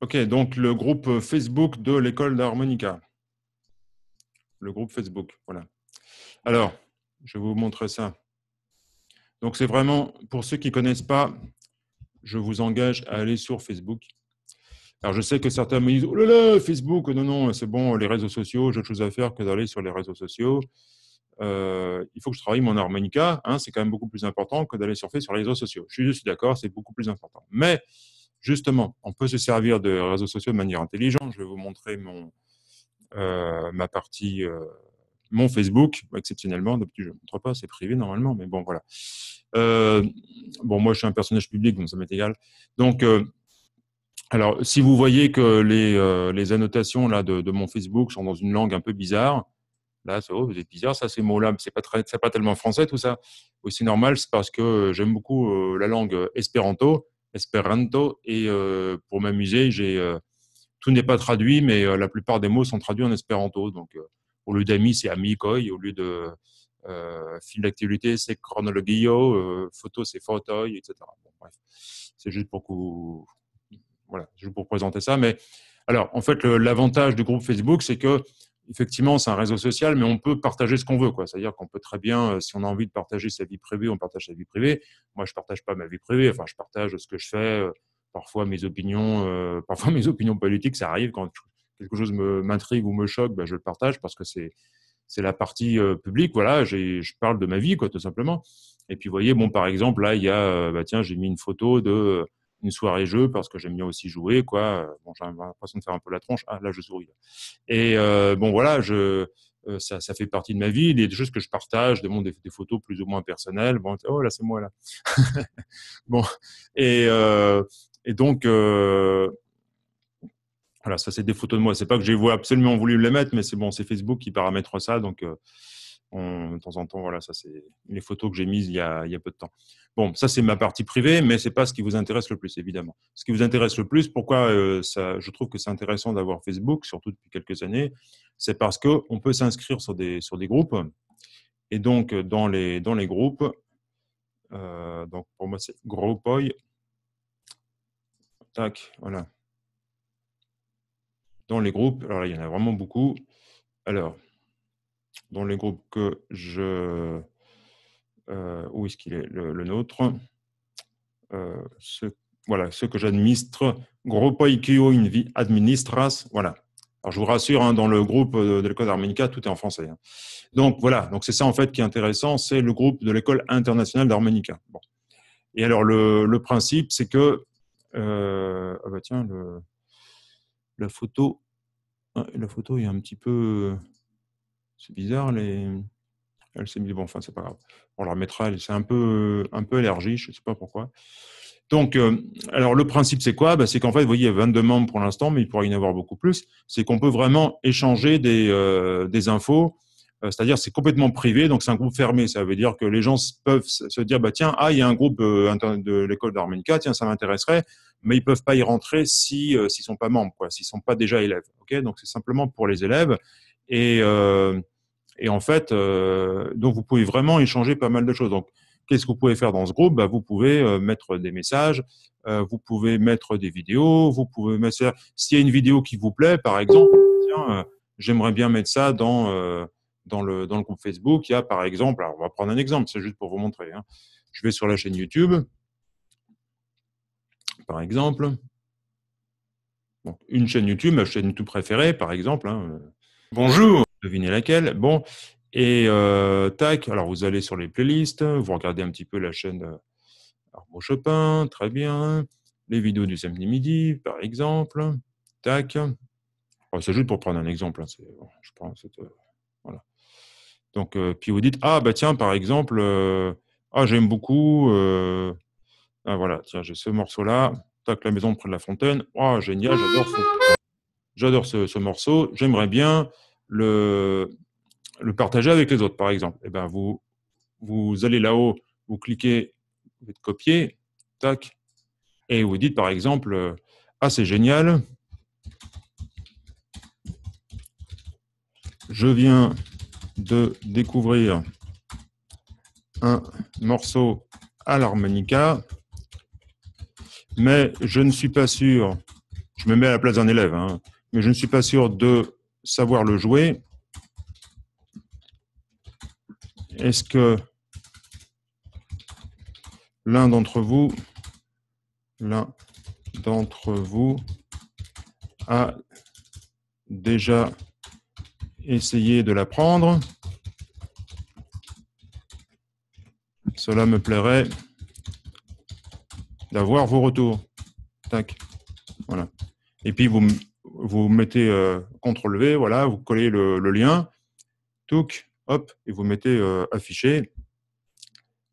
Ok, donc le groupe Facebook de l'école d'harmonica. Le groupe Facebook, voilà. Alors, je vais vous montrer ça. Donc c'est vraiment, pour ceux qui ne connaissent pas, je vous engage à aller sur Facebook. Alors je sais que certains me disent, oh là là, Facebook, non, non, c'est bon, les réseaux sociaux, j'ai autre chose à faire que d'aller sur les réseaux sociaux. Euh, il faut que je travaille mon harmonica, hein, c'est quand même beaucoup plus important que d'aller surfer sur les réseaux sociaux. Je suis, suis d'accord, c'est beaucoup plus important. Mais justement, on peut se servir de réseaux sociaux de manière intelligente. Je vais vous montrer mon, euh, ma partie, euh, mon Facebook, exceptionnellement. D'habitude, je ne montre pas, c'est privé normalement, mais bon, voilà. Euh, bon, moi, je suis un personnage public, donc ça m'est égal. Donc, alors, si vous voyez que les, annotations là, de, mon Facebook sont dans une langue un peu bizarre, là, c'est oh, vous êtes bizarre, ça, ces mots-là, c'est pas, très, pas tellement français tout ça. Oui, c'est normal, c'est parce que j'aime beaucoup la langue espéranto Esperanto. Et euh, pour m'amuser, j'ai euh, tout n'est pas traduit, mais euh, la plupart des mots sont traduits en espéranto. Donc, au lieu d'ami c'est ami Au lieu de fil d'activité, c'est chronologio. photo, c'est fauteuil, etc. bref, c'est juste pour vous... juste pour présenter ça. Mais alors, en fait, l'avantage du groupe Facebook, c'est que effectivement, c'est un réseau social, mais on peut partager ce qu'on veut. C'est-à-dire qu'on peut très bien, euh, si on a envie de partager sa vie privée, on partage sa vie privée. Moi, je ne partage pas ma vie privée. Enfin, je partage ce que je fais, euh, parfois mes opinions, euh, parfois mes opinions politiques. Ça arrive quand quelque chose m'intrigue ou me choque, ben, je le partage parce que c'est c'est la partie publique. Voilà, je parle de ma vie, quoi, tout simplement. Et puis, vous voyez, bon, par exemple, là, il y bah, tiens, j'ai mis une photo de une soirée jeu parce que j'aime bien aussi jouer quoi euh, bon j'ai l'impression de faire un peu la tronche ah là je souris et euh, bon voilà je euh, ça, ça, fait partie de ma vie il y a des choses que je partage des, des photos plus ou moins personnelles bon oh là c'est moi là bon et, et donc voilà ça c'est des photos de moi c'est pas que j'ai absolument voulu les mettre mais c'est bon c'est Facebook qui paramètre ça donc de temps en temps, voilà, ça c'est les photos que j'ai mises il y, a, il y, a, peu de temps. Bon, ça c'est ma partie privée, mais c'est pas ce qui vous intéresse le plus, évidemment. Ce qui vous intéresse le plus, pourquoi euh, ça, je trouve que c'est intéressant d'avoir Facebook, surtout depuis quelques années, c'est parce qu'on peut s'inscrire sur des, sur des groupes. Et donc, dans les, dans les groupes, euh, donc pour moi c'est Groupoy. Tac, voilà. Dans les groupes, alors là, il y en a vraiment beaucoup. Alors, dans le groupe que je... Euh, où est-ce qu'il est, le, nôtre euh, Voilà, ce que j'administre, IQ IQO vie Administras, voilà. Alors, je vous rassure, hein, dans le groupe de l'école d'harmonica tout est en français. Hein. Donc, voilà. Donc, c'est ça, en fait, qui est intéressant. C'est le groupe de l'école internationale d'harmonica. Et alors, le, principe, c'est que... Euh, ah bah tiens, le, la photo... Hein, la photo est un petit peu c'est bizarre, les... elle s'est mise. Bon, enfin, c'est pas grave. On la remettra, elle un peu, un peu allergique. je sais pas pourquoi. Donc, euh, alors le principe, c'est quoi bah, C'est qu'en fait, vous voyez, il y a 22 membres pour l'instant, mais il pourrait y en avoir beaucoup plus. C'est qu'on peut vraiment échanger des, euh, infos. Euh, c'est-à-dire, c'est complètement privé, donc c'est un groupe fermé. Ça veut dire que les gens peuvent se dire, bah, tiens, ah, il y a un groupe de l'école d'Armenica, tiens, ça m'intéresserait, mais ils peuvent pas y rentrer si s'ils sont pas membres, quoi, s'ils sont pas déjà élèves. Ok, donc c'est simplement pour les élèves. Et, euh, et en fait, euh, donc vous pouvez vraiment échanger pas mal de choses. Donc, qu'est-ce que vous pouvez faire dans ce groupe bah, Vous pouvez euh, mettre des messages, euh, vous pouvez mettre des vidéos, vous pouvez mettre... S'il y a une vidéo qui vous plaît, par exemple, tiens, euh, j'aimerais bien mettre ça dans, dans, le, dans le groupe Facebook. Il y a, par exemple, alors on va prendre un exemple, c'est juste pour vous montrer. Hein. Je vais sur la chaîne YouTube, par exemple. une chaîne YouTube, ma chaîne YouTube préférée, par exemple. Hein. Bonjour, devinez laquelle. Bon, et euh, tac, alors vous allez sur les playlists, vous regardez un petit peu la chaîne euh, Armand Chopin, très bien. Les vidéos du samedi midi, par exemple. Tac. Oh, c'est juste pour prendre un exemple. Hein, je prends cette, euh, voilà. Donc, puis vous dites, ah bah tiens, par exemple, ah j'aime beaucoup. ah voilà, tiens, j'ai ce morceau-là. Tac, la maison près de la fontaine. Ah, oh, génial, j'adore ce j'adore ce, morceau, j'aimerais bien le, partager avec les autres, par exemple. Et eh ben vous, vous allez là-haut, vous cliquez, vous copier, tac, et vous dites par exemple, ah c'est génial, je viens de découvrir un morceau à l'harmonica, mais je ne suis pas sûr, je me mets à la place d'un élève, hein mais je ne suis pas sûr de savoir le jouer. Est-ce que l'un d'entre vous, l'un d'entre vous a déjà essayé de l'apprendre Cela me plairait d'avoir vos retours. Tac. Voilà. Et puis vous vous mettez euh, CTRL V, voilà, vous collez le, lien, touc, hop, et vous mettez euh, afficher.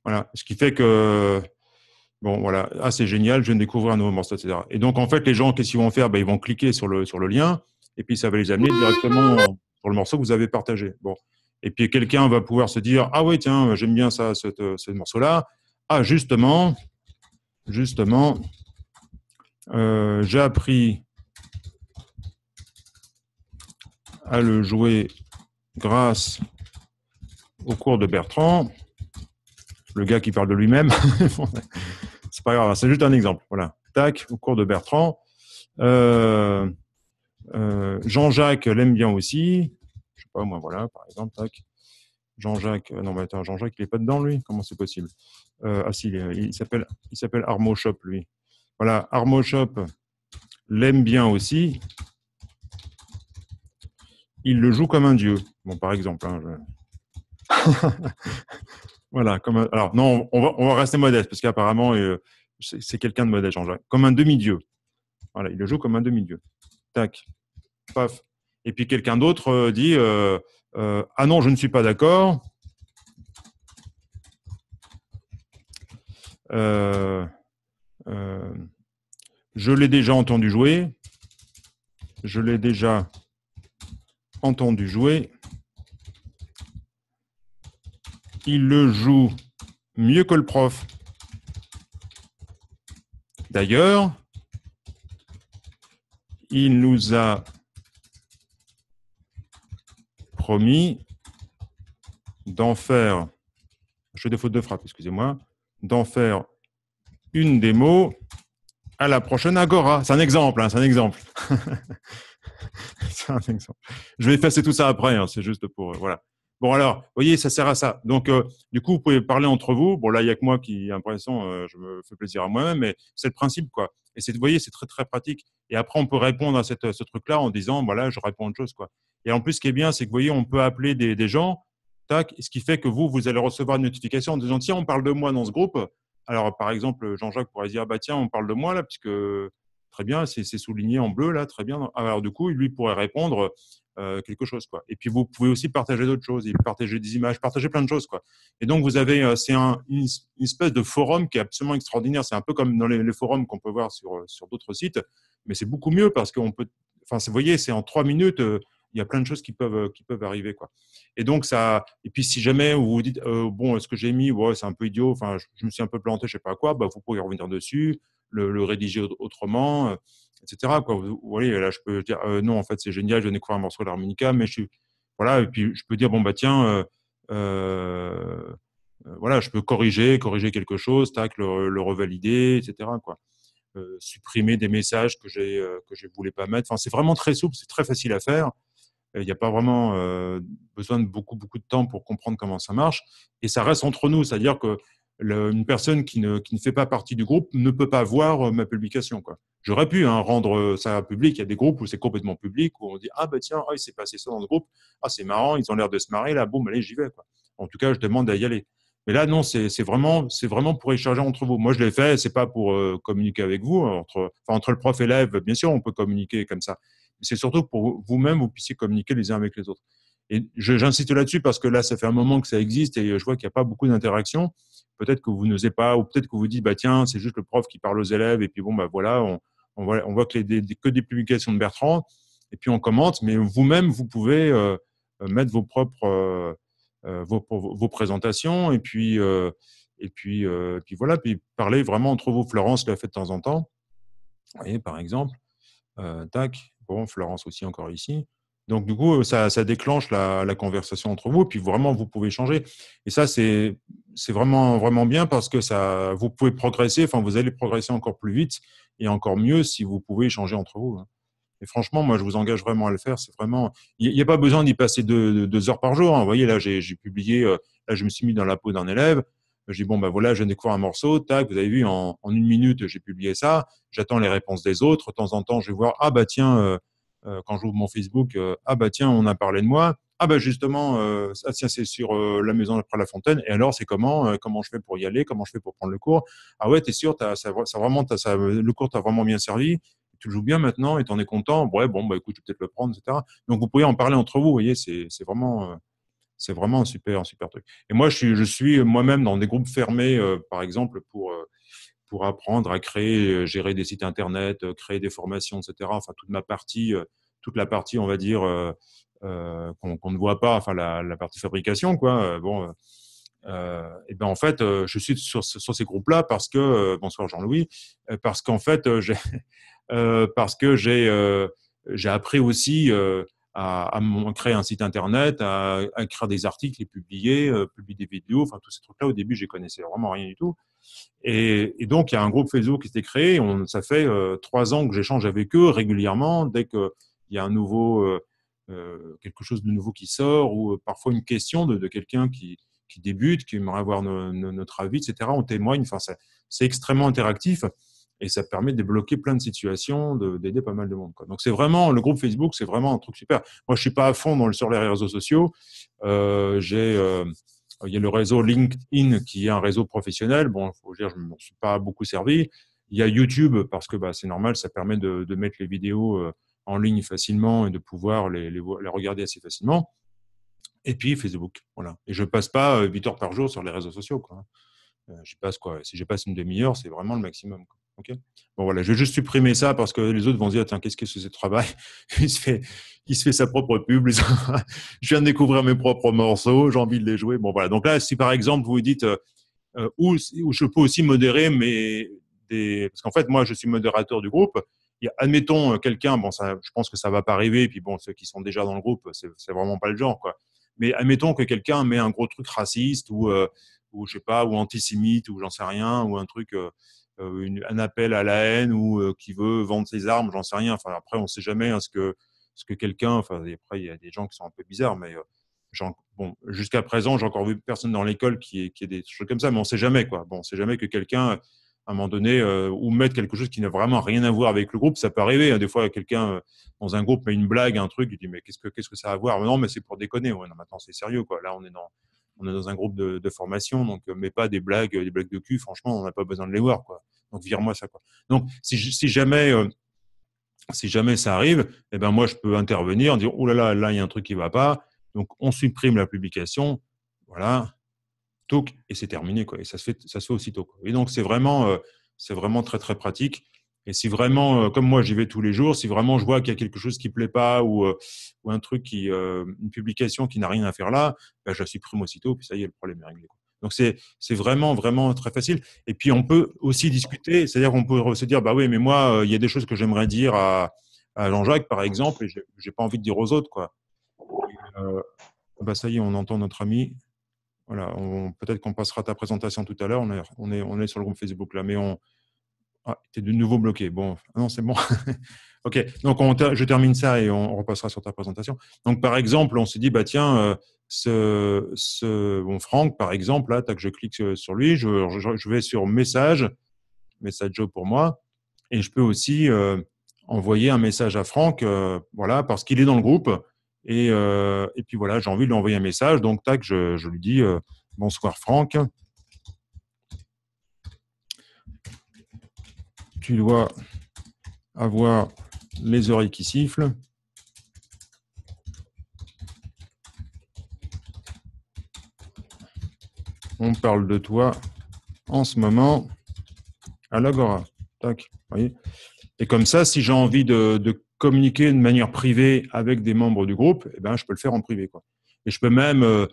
Voilà, ce qui fait que, bon, voilà, ah, c'est génial, je viens de découvrir un nouveau morceau, etc. Et donc, en fait, les gens, qu'est-ce qu'ils vont faire ben, Ils vont cliquer sur le, sur le lien, et puis ça va les amener directement sur le morceau que vous avez partagé. Bon. Et puis, quelqu'un va pouvoir se dire, ah oui, tiens, j'aime bien ça, ce morceau-là. Ah, justement, justement, euh, j'ai appris à le jouer grâce au cours de Bertrand, le gars qui parle de lui-même. c'est pas grave, c'est juste un exemple. Voilà. Tac, au cours de Bertrand. Euh, euh, Jean-Jacques l'aime bien aussi. Je sais pas, moi, voilà, par exemple, tac. Jean-Jacques, euh, non, mais attends, Jean-Jacques, il n'est pas dedans, lui Comment c'est possible Ah, si, il s'appelle il s'appelle Armo Shop, lui. Voilà, Armo Shop l'aime bien aussi il le joue comme un dieu. Bon, par exemple. Hein, voilà. Alors, non, on va, rester modeste, parce qu'apparemment, euh, c'est quelqu'un de modeste, Comme un demi-dieu. Voilà, il le joue comme un demi-dieu. Tac. Paf. Et puis quelqu'un d'autre euh, dit euh, Ah non, je ne suis pas d'accord. je l'ai déjà entendu jouer. Je l'ai déjà entendu jouer. Il le joue mieux que le prof. D'ailleurs, il nous a promis d'en faire, je fais des de frappe, excusez-moi, d'en faire une démo à la prochaine Agora. C'est un exemple, hein, c'est un exemple. Je vais effacer tout ça après, hein, c'est juste pour. Euh, voilà. Bon, alors, vous voyez, ça sert à ça. Donc, euh, du coup, vous pouvez parler entre vous. Bon, là, il n'y a que moi qui, impression, euh, je me fais plaisir à moi-même, mais c'est le principe, quoi. Et c'est, vous voyez, c'est très, très pratique. Et après, on peut répondre à ce truc-là en disant, voilà, je réponds autre chose, quoi. Et en plus, ce qui est bien, c'est que, vous voyez, on peut appeler des, gens, tac, ce qui fait que vous, vous allez recevoir une notification en disant, tiens, on parle de moi dans ce groupe. Alors, par exemple, Jean-Jacques pourrait dire, bah, tiens, on parle de moi, là, puisque Très bien, c'est souligné en bleu là, très bien. Ah, alors du coup, il lui pourrait répondre euh, quelque chose quoi. Et puis vous pouvez aussi partager d'autres choses, partager des images, partager plein de choses quoi. Et donc vous avez, euh, c'est une, espèce de forum qui est absolument extraordinaire. C'est un peu comme dans les, forums qu'on peut voir sur euh, sur d'autres sites, mais c'est beaucoup mieux parce qu'on peut, enfin vous voyez, c'est en trois minutes. il y a plein de choses qui peuvent qui peuvent arriver quoi. Et donc ça et puis si jamais vous vous dites bon ce que j'ai mis ouais, c'est un peu idiot enfin je, je, me suis un peu planté je sais pas quoi bah vous pouvez revenir dessus le, rédiger autrement, euh, etc. Quoi. Vous, voyez, là, je peux dire, euh, non, en fait, c'est génial, je viens de découvrir un morceau d'harmonica l'harmonica, mais je suis. Voilà, et puis je peux dire, bon, bah tiens, euh, voilà, je peux corriger, corriger quelque chose, tac, le, revalider, etc. Quoi. supprimer des messages que j'ai ne que je voulais pas mettre. Enfin, c'est vraiment très souple, c'est très facile à faire. Il n'y a pas vraiment besoin de beaucoup beaucoup de temps pour comprendre comment ça marche. Et ça reste entre nous, c'est-à-dire que une personne qui ne, qui ne, fait pas partie du groupe ne peut pas voir euh, ma publication. Quoi. J'aurais pu hein, rendre euh, ça public. Il y a des groupes où c'est complètement public, où on dit Ah, bah tiens, oh, il s'est passé ça dans le groupe. Ah, c'est marrant, ils ont l'air de se marrer. Là, boum, allez, j'y vais. Quoi. En tout cas, je demande à y aller. Mais là, non, c'est vraiment, c'est vraiment pour échanger entre vous. Moi, je l'ai fait, c'est pas pour euh, communiquer avec vous. Entre, enfin, entre le prof et l'élève, bien sûr, on peut communiquer comme ça. Mais c'est surtout pour vous-même, vous puissiez communiquer les uns avec les autres. Et j'insiste là-dessus parce que là, ça fait un moment que ça existe et je vois qu'il n'y a pas beaucoup d'interactions peut-être que vous n'osez pas, ou peut-être que vous dites, bah tiens, c'est juste le prof qui parle aux élèves, et puis bon, bah voilà, on, on voit, que, les, des, que des publications de Bertrand, et puis on commente, mais vous-même, vous pouvez euh, euh, mettre vos propres euh, vos, présentations, et puis, et puis, puis voilà, puis parler vraiment entre vous. Florence l'a fait de temps en temps, vous voyez, par exemple, tac, bon, Florence aussi encore ici. Donc, du coup, ça, déclenche la, conversation entre vous, Et puis vraiment, vous pouvez changer. Et ça, c'est vraiment, vraiment bien parce que ça, vous pouvez progresser, enfin, vous allez progresser encore plus vite et encore mieux si vous pouvez échanger entre vous. Hein. Et franchement, moi, je vous engage vraiment à le faire. C'est vraiment, il n'y a pas besoin d'y passer deux, heures par jour. Hein. Vous voyez, là, j'ai publié, euh, là, je me suis mis dans la peau d'un élève. Je dis, bon, ben voilà, je viens découvrir un morceau, tac, vous avez vu, en, une minute, j'ai publié ça, j'attends les réponses des autres. De temps en temps, je vais voir, ah, bah tiens, euh, euh, quand j'ouvre mon Facebook, euh, ah bah tiens, on a parlé de moi. Ah bah justement, euh, ça, c'est sur la maison après la fontaine. Et alors, c'est comment Comment je fais pour y aller Comment je fais pour prendre le cours Ah ouais, t'es sûr, vraiment, le cours t'a vraiment bien servi tu joues bien maintenant et t'en es content. Ouais, bon, bah écoute, je vais peut-être le prendre, etc. Donc vous pouvez en parler entre vous, vous voyez, c'est vraiment c'est vraiment un super, un super truc. Et moi, je suis, moi-même dans des groupes fermés, par exemple, pour pour apprendre à créer, euh, gérer des sites internet, euh, créer des formations, etc. Enfin, toute ma partie, euh, toute la partie, on va dire, qu'on ne voit pas, enfin la, partie fabrication, quoi. Bon, euh, et ben en fait, je suis sur, ces groupes-là parce que, bonsoir Jean-Louis, parce qu'en fait, j'ai, parce que j'ai, j'ai appris aussi à, créer un site internet, à, écrire des articles, et publier, euh, publier des vidéos, enfin tous ces trucs-là. Au début, je connaissais vraiment rien du tout. Et, donc, il y a un groupe Facebook qui s'est créé. ça fait euh, trois ans que j'échange avec eux régulièrement. Dès qu'il y a un nouveau, euh, quelque chose de nouveau qui sort, ou parfois une question de, quelqu'un qui, qui, débute, qui aimerait avoir notre avis, etc., on témoigne. Enfin, c'est extrêmement interactif et ça permet de débloquer plein de situations, d'aider pas mal de monde. Quoi. Donc c'est vraiment le groupe Facebook, c'est vraiment un truc super. Moi, je suis pas à fond dans, sur les réseaux sociaux. Euh, j'ai euh, il y a le réseau LinkedIn qui est un réseau professionnel. Bon, faut dire, je ne m'en suis pas beaucoup servi. Il y a YouTube parce que bah, c'est normal, ça permet de, mettre les vidéos euh, en ligne facilement et de pouvoir les, les, regarder assez facilement. Et puis Facebook, voilà. Et je passe pas 8 heures par jour sur les réseaux sociaux. Hein. Je passe quoi Si je passe une demi-heure, c'est vraiment le maximum bon, voilà, je vais juste supprimer ça parce que les autres vont se dire tiens qu'est-ce que c'est ce travail il se, fait, il se fait sa propre pub. je viens de découvrir mes propres morceaux, j'ai envie de les jouer. Bon, voilà. Donc là, si par exemple, vous dites euh, euh, ou où, je peux aussi modérer mais Des... Parce qu'en fait, moi, je suis modérateur du groupe. admettons euh, quelqu'un, bon, ça, je pense que ça va pas arriver. Et puis bon, ceux qui sont déjà dans le groupe, c'est, vraiment pas le genre, quoi. Mais admettons que quelqu'un met un gros truc raciste ou, ou je sais pas, ou antisémite ou j'en sais rien, ou un truc. Euh, un appel à la haine ou euh, qui veut vendre ses armes, j'en sais rien. Enfin, après, on ne sait jamais hein, ce que, ce que quelqu'un. Enfin, après, il y a des gens qui sont un peu bizarres, mais euh, bon, jusqu'à présent, j'ai encore vu personne dans l'école qui, qui ait des choses comme ça, mais on ne sait jamais quoi. Bon, on ne sait jamais que quelqu'un à un moment donné, ou mettre quelque chose qui n'a vraiment rien à voir avec le groupe, ça peut arriver. Hein. Des fois, quelqu'un dans un groupe met une blague, un truc, il dit mais qu'est-ce que qu'est-ce que ça a à voir Non, mais c'est pour déconner. Ouais, non, maintenant c'est sérieux quoi. Là, on est dans on est dans un groupe de, formation, donc euh, mais pas des blagues, des blagues de cul. Franchement, on n'a pas besoin de les voir, quoi. Donc vire-moi ça, quoi. Donc si, jamais euh, si jamais ça arrive, eh ben moi je peux intervenir, dire oh là là, là il y a un truc qui va pas, donc on supprime la publication, voilà, tout et c'est terminé, quoi. Et ça se fait ça se fait aussitôt. Et donc c'est vraiment euh, c'est vraiment très très pratique. Et si vraiment, euh, comme moi, j'y vais tous les jours, si vraiment je vois qu'il y a quelque chose qui ne plaît pas euh, ou, un truc qui, euh, une publication qui n'a rien à faire là, ben, je la supprime aussitôt, puis ça y est, le problème est réglé. Donc c'est vraiment vraiment très facile. Et puis on peut aussi discuter, c'est-à-dire qu'on peut se dire bah oui, mais moi il y a des choses que j'aimerais dire à, Jean-Jacques par exemple, et n'ai pas envie de dire aux autres quoi. Ah bah, ça y est, on entend notre ami. Voilà, peut-être qu'on passera ta présentation tout à l'heure. on est sur le groupe Facebook là, mais on, ah, tu es de nouveau bloqué. Bon, ah non, c'est bon. OK, donc je termine ça et on, repassera sur ta présentation. Donc, par exemple, on se dit, bah tiens, euh, ce, bon, Franck, par exemple, là, tac, je clique euh, sur lui, je, je, vais sur message, message pour moi, et je peux aussi euh, envoyer un message à Franck, voilà, parce qu'il est dans le groupe, et, puis voilà, j'ai envie de lui envoyer un message, donc tac, je, je lui dis, bonsoir Franck, tu dois avoir les oreilles qui sifflent. On parle de toi en ce moment à l'Agora. Tac, voyez. Et comme ça, si j'ai envie de, communiquer de manière privée avec des membres du groupe, eh ben, je peux le faire en privé. Et je peux même euh,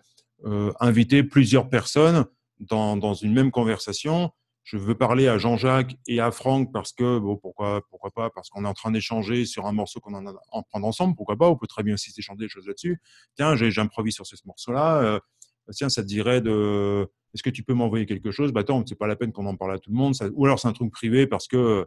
euh, inviter plusieurs personnes dans, une même conversation je veux parler à Jean-Jacques et à Franck parce que, bon, pourquoi, pourquoi pas, parce qu'on est en train d'échanger sur un morceau qu'on en, en prend ensemble, pourquoi pas, on peut très bien aussi s'échanger des choses là-dessus. Tiens, j'improvise sur ce morceau-là, euh, tiens, ça te dirait de, est-ce que tu peux m'envoyer quelque chose Bah, attends, c'est pas la peine qu'on en parle à tout le monde, ou alors c'est un truc privé parce que,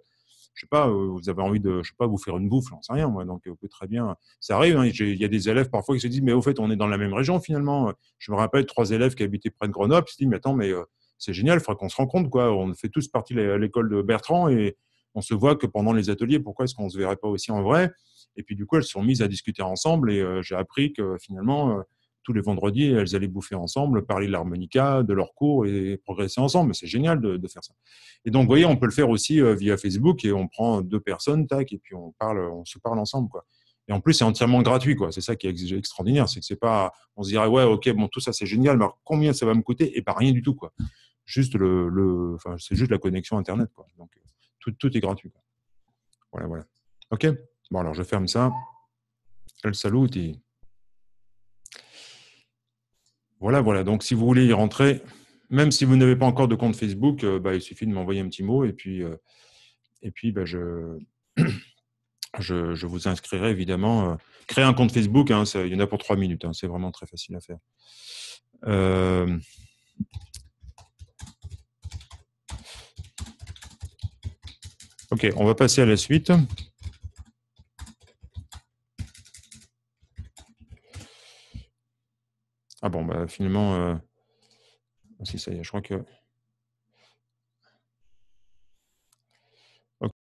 je sais pas, euh, vous avez envie de, je sais pas, vous faire une bouffe, j'en sais rien, moi. Donc, on peut très bien. Ça arrive. Hein, il y a des élèves parfois qui se disent, mais au fait, on est dans la même région finalement. Je me rappelle trois élèves qui habitaient près de Grenoble, ils se disent, mais attends, mais euh, c'est génial, il faudra qu'on se rencontre. Quoi. On fait tous partie de l'école de Bertrand et on se voit que pendant les ateliers, pourquoi est-ce qu'on ne se verrait pas aussi en vrai Et puis du coup, elles se sont mises à discuter ensemble et euh, j'ai appris que finalement, euh, tous les vendredis, elles allaient bouffer ensemble, parler de l'harmonica, de leurs cours et progresser ensemble. C'est génial de, faire ça. Et donc, vous voyez, on peut le faire aussi euh, via Facebook et on prend deux personnes, tac, et puis on, parle, on se parle ensemble. Quoi. Et en plus, c'est entièrement gratuit, quoi. C'est ça qui est extraordinaire, c'est que c'est pas, on se dirait, ouais, ok, bon, tout ça c'est génial, mais combien ça va me coûter Et pas rien du tout, quoi juste le, le enfin, c'est juste la connexion internet quoi. Donc euh, tout, est gratuit. Voilà voilà. Ok. Bon alors je ferme ça. Elle salute voilà voilà. Donc si vous voulez y rentrer, même si vous n'avez pas encore de compte Facebook, euh, bah, il suffit de m'envoyer un petit mot et puis euh, et puis bah, je Je, vous inscrirai évidemment. créer un compte Facebook, hein, il y en a pour trois minutes, hein. c'est vraiment très facile à faire. Euh, on va passer à la suite. Ah bon, bah finalement, euh, si ça y est, je crois que...